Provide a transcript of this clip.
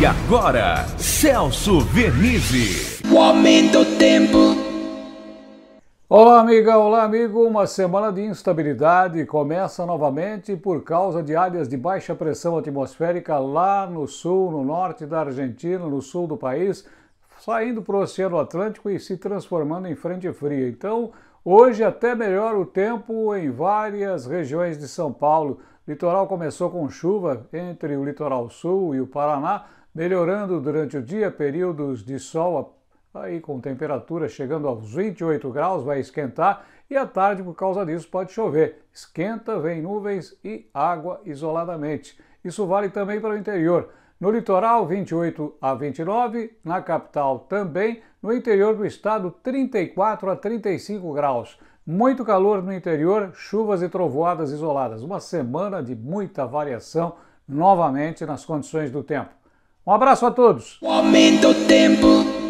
E agora, Celso Vernizzi. O aumento do tempo. Olá, amiga, olá, amigo. Uma semana de instabilidade começa novamente por causa de áreas de baixa pressão atmosférica lá no sul, no norte da Argentina, no sul do país, saindo para o Oceano Atlântico e se transformando em frente fria. Então, hoje até melhor o tempo em várias regiões de São Paulo. Litoral começou com chuva entre o litoral sul e o Paraná, melhorando durante o dia, períodos de sol aí com temperatura chegando aos 28 graus, vai esquentar e à tarde, por causa disso, pode chover. Esquenta, vem nuvens e água isoladamente. Isso vale também para o interior. No litoral, 28 a 29, na capital também, no interior do estado, 34 a 35 graus. Muito calor no interior, chuvas e trovoadas isoladas. Uma semana de muita variação novamente nas condições do tempo. Um abraço a todos. O aumento do tempo.